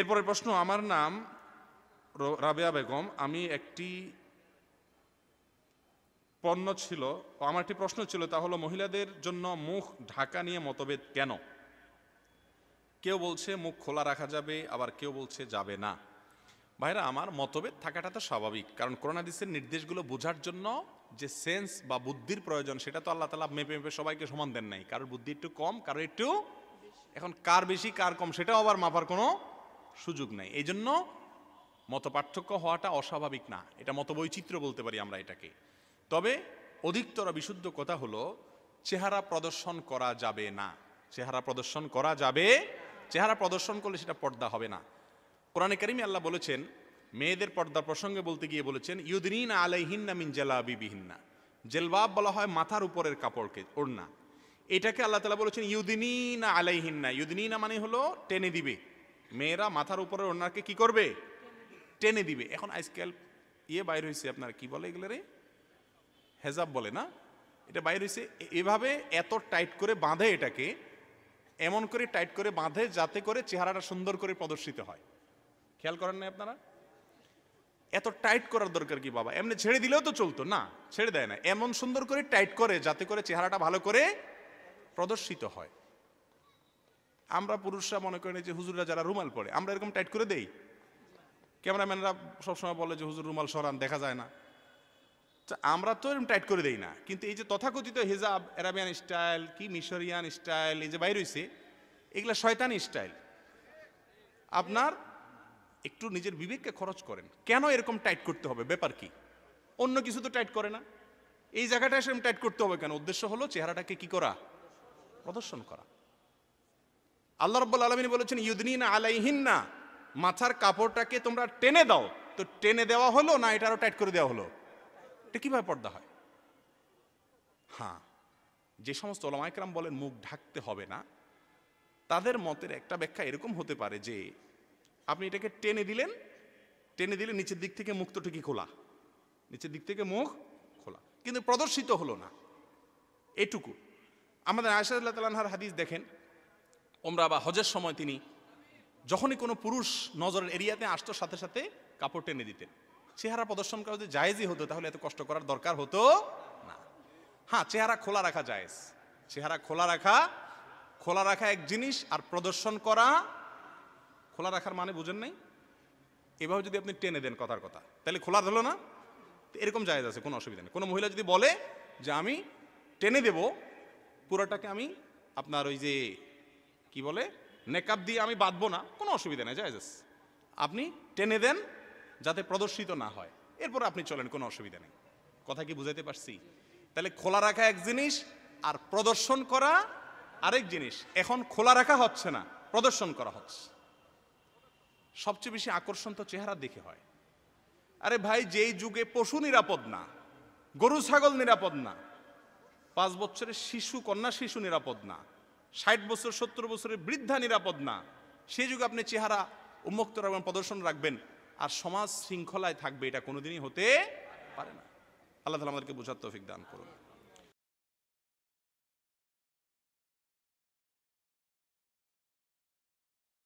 এরপরে প্রশ্ন আমার নাম রাবেয়া বেগম আমি একটি পণ্য ছিল আমার একটি প্রশ্ন ছিল তা হলো মহিলাদের জন্য মুখ ঢাকা নিয়ে মতভেদ কেন কেউ বলছে মুখ খোলা রাখা যাবে আবার কেউ বলছে যাবে না ভাইরা আমার মতভেদ থাকাটা তো স্বাভাবিক কারণ করোনা দিসের নির্দেশগুলো বোঝার জন্য যে সেন্স বা বুদ্ধির প্রয়োজন সেটা তো আল্লাহ তালা মেপে মেপে সবাইকে সমান দেন নাই কারোর বুদ্ধি একটু কম কারোর একটু এখন কার বেশি কার কম সেটাও আবার মাপার কোনো সুযোগ নেই এই জন্য মত পার্থক্য হওয়াটা অস্বাভাবিক না এটা মত বৈচিত্র্য বলতে পারি আমরা এটাকে তবে অধিকতর বিশুদ্ধ কথা হলো চেহারা প্রদর্শন করা যাবে না চেহারা প্রদর্শন করা যাবে চেহারা প্রদর্শন করলে সেটা পর্দা হবে না কোরআনে কারিমে আল্লাহ বলেছেন মেয়েদের পর্দা প্রসঙ্গে বলতে গিয়ে বলেছেন ইউদিন আলাইহিন্না মিন জেলাবি বিহিন্না জেলবাব বলা হয় মাথার উপরের কাপড়কে ওড়না এটাকে আল্লাহ তালা বলেছেন ইউদিনা আলাইহিন্না ইউদিনা মানে হলো টেনে দিবে মেয়েরা মাথার উপরে ওনাকে কি করবে টেনে দিবে এখন আজকাল ইয়ে বাইর হয়েছে আপনার কি বলে এগুলো রে হেজাব বলে না এটা বাইর হয়েছে এভাবে এত টাইট করে বাঁধে এটাকে এমন করে টাইট করে বাঁধে যাতে করে চেহারাটা সুন্দর করে প্রদর্শিত হয় খেয়াল করেন না আপনারা এত টাইট করার দরকার কি বাবা এমনি ছেড়ে দিলেও তো চলতো না ছেড়ে দেয় না এমন সুন্দর করে টাইট করে যাতে করে চেহারাটা ভালো করে প্রদর্শিত হয় আমরা পুরুষরা মনে করেন যে হুজুররা যারা রুমাল পরে আমরা এরকম টাইট করে দেই ক্যামেরাম্যানরা সবসময় বলে যে হুজুর রুমাল সরান দেখা যায় না আমরা তো এরকম টাইট করে দেই না কিন্তু এই যে তথাকথিত হিজাব অ্যারাবিয়ান স্টাইল কি মিশরিয়ান স্টাইল এই যে বাইর হয়েছে এগুলো শয়তানি স্টাইল আপনার একটু নিজের বিবেককে খরচ করেন কেন এরকম টাইট করতে হবে ব্যাপার কি অন্য কিছু তো টাইট করে না এই জায়গাটা এসে টাইট করতে হবে কেন উদ্দেশ্য হলো চেহারাটাকে কি করা প্রদর্শন করা আল্লাহ রব্বুল আলমিন বলেছেন ইউদিনা আলাইহিন্না মাথার কাপড়টাকে তোমরা টেনে দাও তো টেনে দেওয়া হলো না এটা আরও টাইট করে দেওয়া হলো এটা কীভাবে পর্দা হয় হ্যাঁ যে সমস্ত ওলামাইকরাম বলেন মুখ ঢাকতে হবে না তাদের মতের একটা ব্যাখ্যা এরকম হতে পারে যে আপনি এটাকে টেনে দিলেন টেনে দিলে নিচের দিক থেকে মুখ তো ঠিকই খোলা নিচের দিক থেকে মুখ খোলা কিন্তু প্রদর্শিত হলো না এটুকু আমাদের আয়সাদ তালাহার হাদিস দেখেন ওমরা বা হজের সময় তিনি যখনই কোনো পুরুষ নজরের এরিয়াতে আসতো সাথে সাথে কাপড় টেনে দিতেন চেহারা প্রদর্শন করা যদি জায়েজই হতো তাহলে এত কষ্ট করার দরকার হতো না হ্যাঁ চেহারা খোলা রাখা জায়েজ চেহারা খোলা রাখা খোলা রাখা এক জিনিস আর প্রদর্শন করা খোলা রাখার মানে বুঝেন নাই এভাবে যদি আপনি টেনে দেন কথার কথা তাহলে খোলা ধরলো না এরকম জায়েজ আছে কোনো অসুবিধা নেই কোনো মহিলা যদি বলে যে আমি টেনে দেব পুরোটাকে আমি আপনার ওই যে কি বলে মেকআপ দিয়ে আমি বাঁধবো না কোনো অসুবিধা নেই জায়জাস আপনি টেনে দেন যাতে প্রদর্শিত না হয় এরপর আপনি চলেন কোনো অসুবিধা নেই কথা কি বুঝাইতে পারছি তাহলে খোলা রাখা এক জিনিস আর প্রদর্শন করা আরেক জিনিস এখন খোলা রাখা হচ্ছে না প্রদর্শন করা হচ্ছে সবচেয়ে বেশি আকর্ষণ তো চেহারা দেখে হয় আরে ভাই যেই যুগে পশু নিরাপদ না গরু ছাগল নিরাপদ না পাঁচ বছরের শিশু কন্যা শিশু নিরাপদ না ষাট বছর সত্তর বছরের বৃদ্ধা নিরাপদ না সে যুগে আপনি চেহারা উন্মুক্ত রাখবেন প্রদর্শন রাখবেন আর সমাজ শৃঙ্খলায় থাকবে এটা কোনোদিনই হতে পারে না আল্লাহ তালা আমাদেরকে বোঝার তৌফিক দান করুন